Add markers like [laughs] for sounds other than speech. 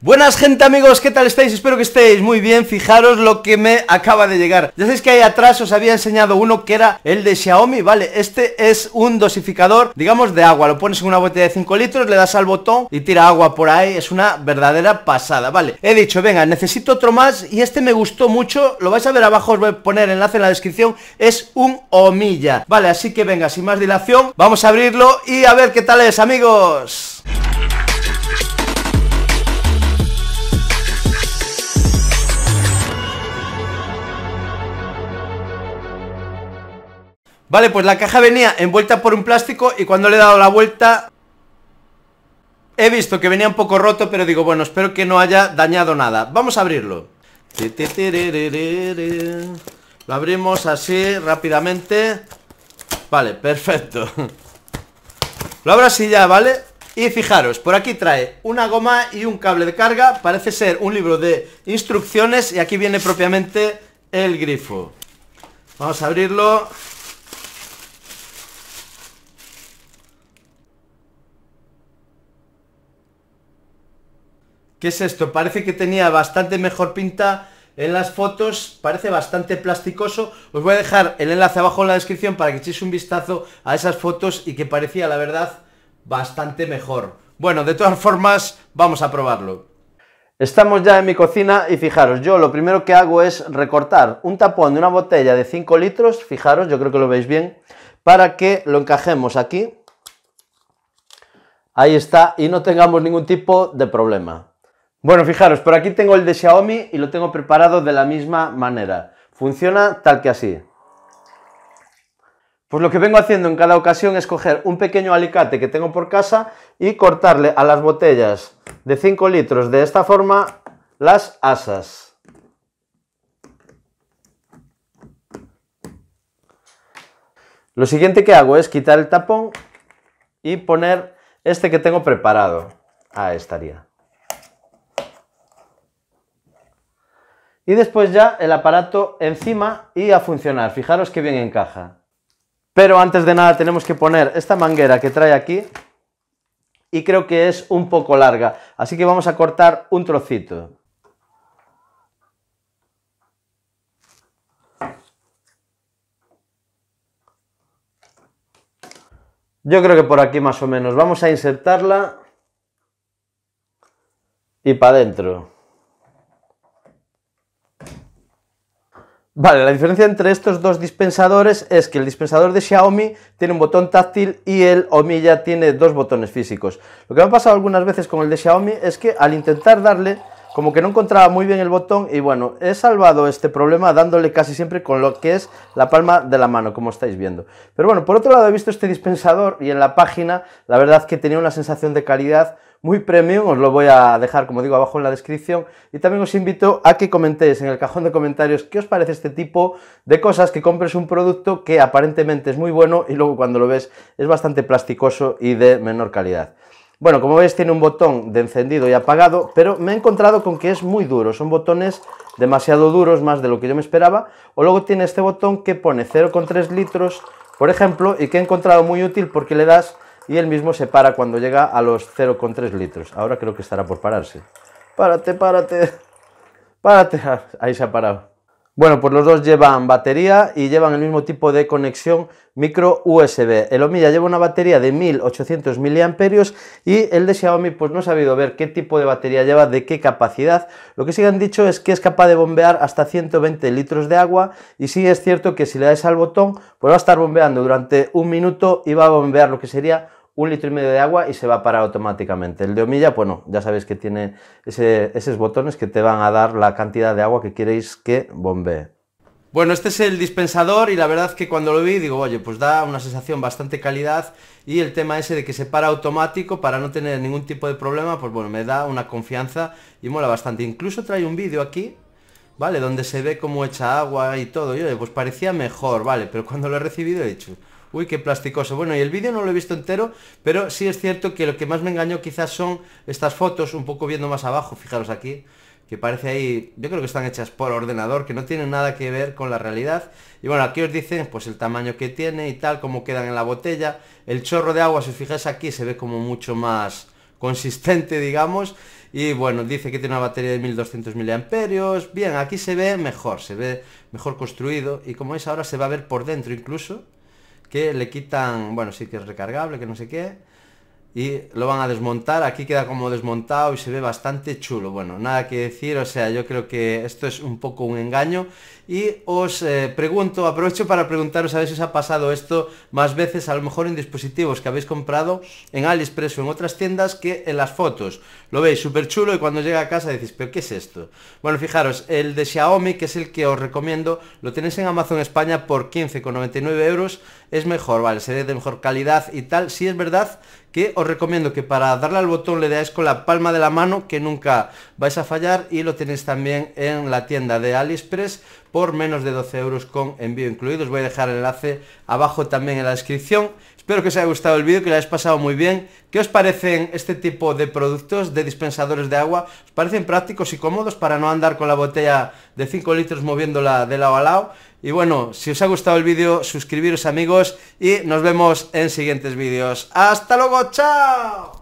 Buenas gente amigos, ¿qué tal estáis? Espero que estéis muy bien, fijaros lo que me acaba de llegar Ya sabéis que ahí atrás os había enseñado uno que era el de Xiaomi, vale Este es un dosificador, digamos, de agua Lo pones en una botella de 5 litros, le das al botón y tira agua por ahí Es una verdadera pasada, vale He dicho, venga, necesito otro más y este me gustó mucho Lo vais a ver abajo, os voy a poner enlace en la descripción Es un Omilla, vale, así que venga, sin más dilación Vamos a abrirlo y a ver qué tal es, amigos Vale, pues la caja venía envuelta por un plástico y cuando le he dado la vuelta he visto que venía un poco roto, pero digo, bueno, espero que no haya dañado nada. Vamos a abrirlo. Lo abrimos así rápidamente. Vale, perfecto. [laughs] Lo abro así ya, ¿vale? Y fijaros, por aquí trae una goma y un cable de carga. Parece ser un libro de instrucciones y aquí viene propiamente el grifo. Vamos a abrirlo. ¿Qué es esto? Parece que tenía bastante mejor pinta en las fotos, parece bastante plasticoso. Os voy a dejar el enlace abajo en la descripción para que echéis un vistazo a esas fotos y que parecía, la verdad, bastante mejor. Bueno, de todas formas, vamos a probarlo. Estamos ya en mi cocina y fijaros, yo lo primero que hago es recortar un tapón de una botella de 5 litros, fijaros, yo creo que lo veis bien, para que lo encajemos aquí. Ahí está, y no tengamos ningún tipo de problema. Bueno, fijaros, por aquí tengo el de Xiaomi y lo tengo preparado de la misma manera. Funciona tal que así. Pues lo que vengo haciendo en cada ocasión es coger un pequeño alicate que tengo por casa y cortarle a las botellas de 5 litros de esta forma las asas. Lo siguiente que hago es quitar el tapón y poner este que tengo preparado. Ahí estaría. Y después ya el aparato encima y a funcionar. Fijaros que bien encaja. Pero antes de nada tenemos que poner esta manguera que trae aquí y creo que es un poco larga. Así que vamos a cortar un trocito. Yo creo que por aquí más o menos. Vamos a insertarla y para adentro. Vale, la diferencia entre estos dos dispensadores es que el dispensador de Xiaomi tiene un botón táctil y el Omiya tiene dos botones físicos. Lo que me ha pasado algunas veces con el de Xiaomi es que al intentar darle como que no encontraba muy bien el botón y bueno, he salvado este problema dándole casi siempre con lo que es la palma de la mano, como estáis viendo. Pero bueno, por otro lado he visto este dispensador y en la página la verdad que tenía una sensación de calidad muy premium, os lo voy a dejar como digo abajo en la descripción y también os invito a que comentéis en el cajón de comentarios qué os parece este tipo de cosas, que compres un producto que aparentemente es muy bueno y luego cuando lo ves es bastante plasticoso y de menor calidad. Bueno, como veis tiene un botón de encendido y apagado, pero me he encontrado con que es muy duro, son botones demasiado duros, más de lo que yo me esperaba, o luego tiene este botón que pone 0,3 litros, por ejemplo, y que he encontrado muy útil porque le das y él mismo se para cuando llega a los 0,3 litros. Ahora creo que estará por pararse. Párate, párate. Párate. [laughs] Ahí se ha parado. Bueno, pues los dos llevan batería y llevan el mismo tipo de conexión micro USB. El ya lleva una batería de 1800 mAh y el de Xiaomi pues no ha sabido ver qué tipo de batería lleva, de qué capacidad. Lo que sí han dicho es que es capaz de bombear hasta 120 litros de agua y sí es cierto que si le dais al botón pues va a estar bombeando durante un minuto y va a bombear lo que sería un litro y medio de agua y se va a parar automáticamente. El de Omilla, bueno, ya sabéis que tiene esos botones que te van a dar la cantidad de agua que queréis que bombee. Bueno, este es el dispensador y la verdad que cuando lo vi digo, oye, pues da una sensación bastante calidad y el tema ese de que se para automático para no tener ningún tipo de problema, pues bueno, me da una confianza y mola bastante. Incluso trae un vídeo aquí, ¿vale? Donde se ve cómo echa agua y todo. Y oye, pues parecía mejor, ¿vale? Pero cuando lo he recibido he dicho, Uy, qué plasticoso. Bueno, y el vídeo no lo he visto entero, pero sí es cierto que lo que más me engañó quizás son estas fotos, un poco viendo más abajo, fijaros aquí, que parece ahí, yo creo que están hechas por ordenador, que no tienen nada que ver con la realidad. Y bueno, aquí os dicen pues el tamaño que tiene y tal, cómo quedan en la botella. El chorro de agua, si os fijáis aquí, se ve como mucho más consistente, digamos. Y bueno, dice que tiene una batería de 1200 mAh. Bien, aquí se ve mejor, se ve mejor construido. Y como veis ahora se va a ver por dentro incluso que le quitan, bueno, sí que es recargable, que no sé qué, y lo van a desmontar, aquí queda como desmontado y se ve bastante chulo, bueno, nada que decir, o sea, yo creo que esto es un poco un engaño y os eh, pregunto, aprovecho para preguntaros a ver si os ha pasado esto más veces, a lo mejor en dispositivos que habéis comprado en AliExpress o en otras tiendas que en las fotos, lo veis súper chulo y cuando llega a casa decís, pero ¿qué es esto? Bueno, fijaros, el de Xiaomi, que es el que os recomiendo, lo tenéis en Amazon España por 15,99 euros, es mejor, vale, se de mejor calidad y tal, si es verdad y os recomiendo que para darle al botón le dais con la palma de la mano que nunca vais a fallar y lo tenéis también en la tienda de AliExpress por menos de 12 euros con envío incluido. Os voy a dejar el enlace abajo también en la descripción. Espero que os haya gustado el vídeo, que lo hayáis pasado muy bien. ¿Qué os parecen este tipo de productos de dispensadores de agua? ¿Os parecen prácticos y cómodos para no andar con la botella de 5 litros moviéndola de lado a lado? Y bueno, si os ha gustado el vídeo, suscribiros amigos y nos vemos en siguientes vídeos. ¡Hasta luego! ¡Chao!